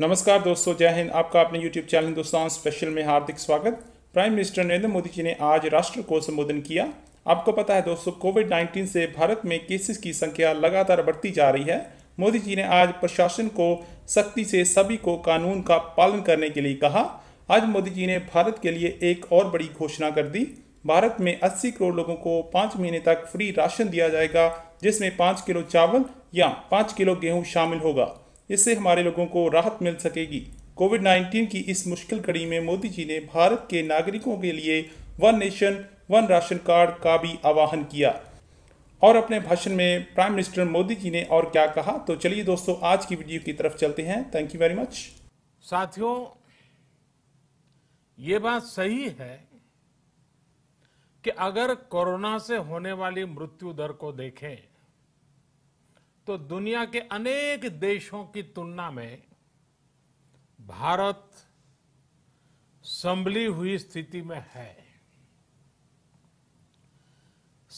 नमस्कार दोस्तों जय हिंद आपका अपने YouTube चैनल हिंदुस्तान स्पेशल में हार्दिक स्वागत प्राइम मिनिस्टर नरेंद्र मोदी जी ने आज राष्ट्र को संबोधन किया आपको पता है दोस्तों कोविड 19 से भारत में केसेस की संख्या लगातार बढ़ती जा रही है मोदी जी ने आज प्रशासन को सख्ती से सभी को कानून का पालन करने के लिए कहा आज मोदी जी ने भारत के लिए एक और बड़ी घोषणा कर दी भारत में 80 करोड़ लोगों को पाँच महीने तक फ्री राशन दिया जाएगा जिसमें पाँच किलो चावल या पाँच किलो गेहूँ शामिल होगा इससे हमारे लोगों को राहत मिल सकेगी कोविड 19 की इस मुश्किल कड़ी में मोदी जी ने भारत के नागरिकों के लिए one nation one ration card का भी आवाहन किया और अपने भाषण में प्राइम मिनिस्टर मोदी जी ने और क्या कहा तो चलिए दोस्तों आज की वीडियो की तरफ चलते हैं थैंक यू वेरी मच साथियों ये बात सही है कि अगर कोरोना से होने वाली मृत्यु दर को देखें तो दुनिया के अनेक देशों की तुलना में भारत संभली हुई स्थिति में है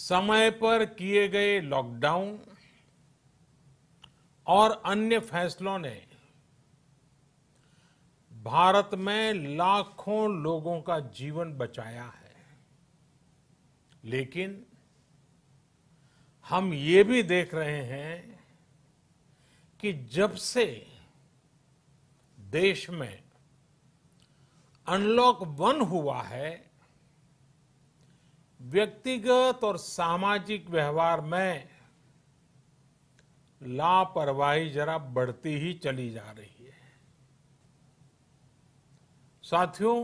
समय पर किए गए लॉकडाउन और अन्य फैसलों ने भारत में लाखों लोगों का जीवन बचाया है लेकिन हम ये भी देख रहे हैं कि जब से देश में अनलॉक वन हुआ है व्यक्तिगत और सामाजिक व्यवहार में लापरवाही जरा बढ़ती ही चली जा रही है साथियों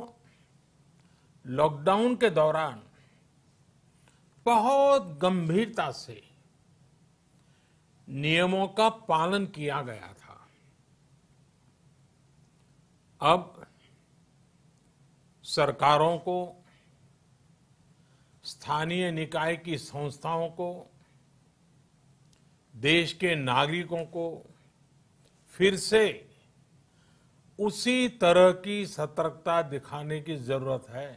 लॉकडाउन के दौरान बहुत गंभीरता से नियमों का पालन किया गया था अब सरकारों को स्थानीय निकाय की संस्थाओं को देश के नागरिकों को फिर से उसी तरह की सतर्कता दिखाने की जरूरत है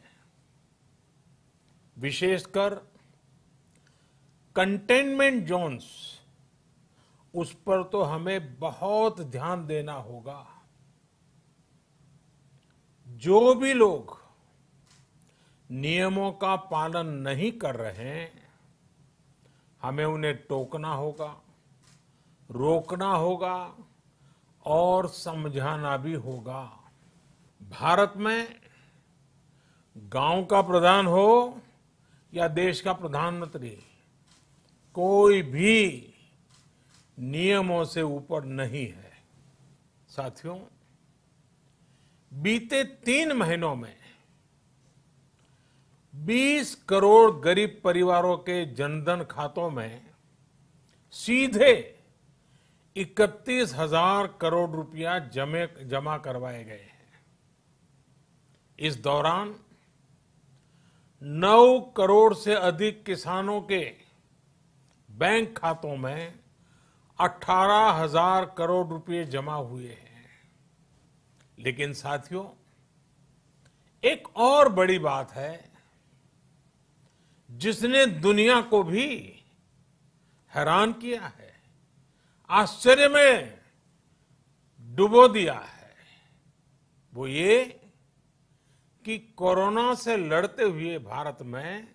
विशेषकर कंटेनमेंट जोन्स उस पर तो हमें बहुत ध्यान देना होगा जो भी लोग नियमों का पालन नहीं कर रहे हैं हमें उन्हें टोकना होगा रोकना होगा और समझाना भी होगा भारत में गांव का प्रधान हो या देश का प्रधानमंत्री कोई भी नियमों से ऊपर नहीं है साथियों बीते तीन महीनों में 20 करोड़ गरीब परिवारों के जनधन खातों में सीधे इकतीस हजार करोड़ रुपया जमे जमा करवाए गए हैं इस दौरान 9 करोड़ से अधिक किसानों के बैंक खातों में अठारह हजार करोड़ रुपए जमा हुए हैं लेकिन साथियों एक और बड़ी बात है जिसने दुनिया को भी हैरान किया है आश्चर्य में डुबो दिया है वो ये कि कोरोना से लड़ते हुए भारत में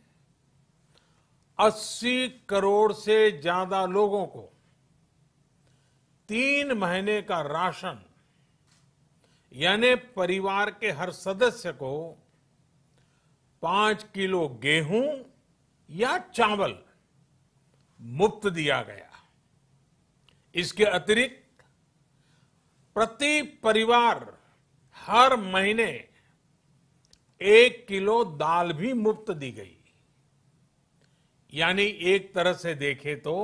80 करोड़ से ज्यादा लोगों को तीन महीने का राशन यानी परिवार के हर सदस्य को पांच किलो गेहूं या चावल मुफ्त दिया गया इसके अतिरिक्त प्रति परिवार हर महीने एक किलो दाल भी मुफ्त दी गई यानी एक तरह से देखे तो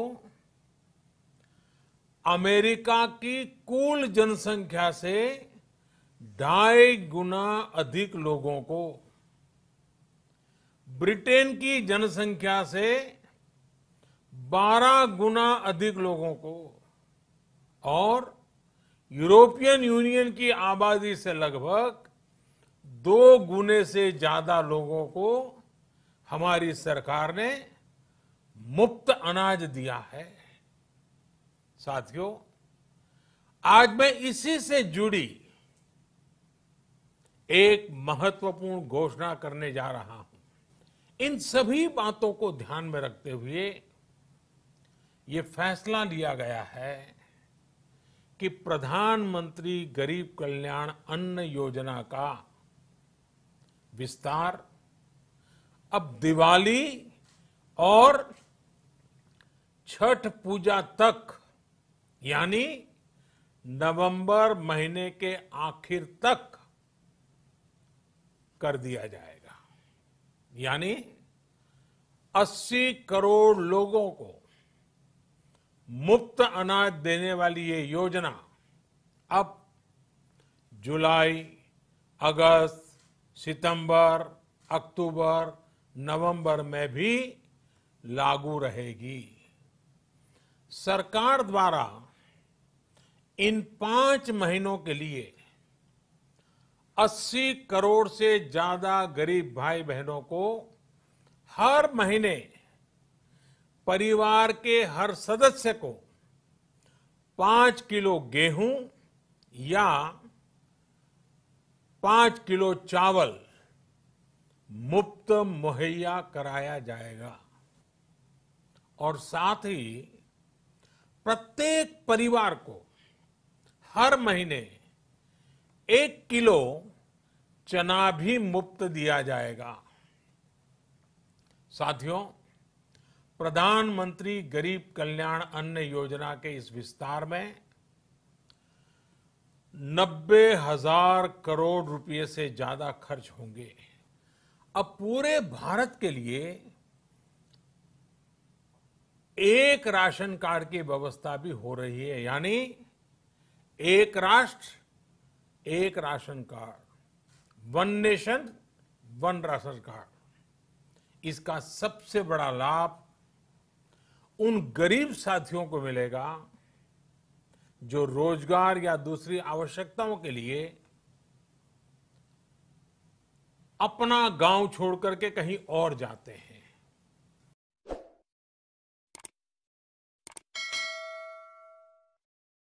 अमेरिका की कुल जनसंख्या से ढाई गुना अधिक लोगों को ब्रिटेन की जनसंख्या से 12 गुना अधिक लोगों को और यूरोपियन यूनियन की आबादी से लगभग दो गुने से ज्यादा लोगों को हमारी सरकार ने मुफ्त अनाज दिया है साथियों आज मैं इसी से जुड़ी एक महत्वपूर्ण घोषणा करने जा रहा हूं इन सभी बातों को ध्यान में रखते हुए ये फैसला लिया गया है कि प्रधानमंत्री गरीब कल्याण अन्न योजना का विस्तार अब दिवाली और छठ पूजा तक यानी नवंबर महीने के आखिर तक कर दिया जाएगा यानी 80 करोड़ लोगों को मुफ्त अनाज देने वाली ये योजना अब जुलाई अगस्त सितंबर अक्टूबर नवंबर में भी लागू रहेगी सरकार द्वारा इन पांच महीनों के लिए 80 करोड़ से ज्यादा गरीब भाई बहनों को हर महीने परिवार के हर सदस्य को पांच किलो गेहूं या पांच किलो चावल मुफ्त मुहैया कराया जाएगा और साथ ही प्रत्येक परिवार को हर महीने एक किलो चना भी मुफ्त दिया जाएगा साथियों प्रधानमंत्री गरीब कल्याण अन्न योजना के इस विस्तार में नब्बे हजार करोड़ रुपए से ज्यादा खर्च होंगे अब पूरे भारत के लिए एक राशन कार्ड की व्यवस्था भी हो रही है यानी एक राष्ट्र एक ration card one nation one ration card इसका सबसे बड़ा लाभ उन गरीब साथियों को मिलेगा जो रोजगार या दूसरी आवश्यकताओं के लिए अपना गांव छोड़ करके कहीं और जाते हैं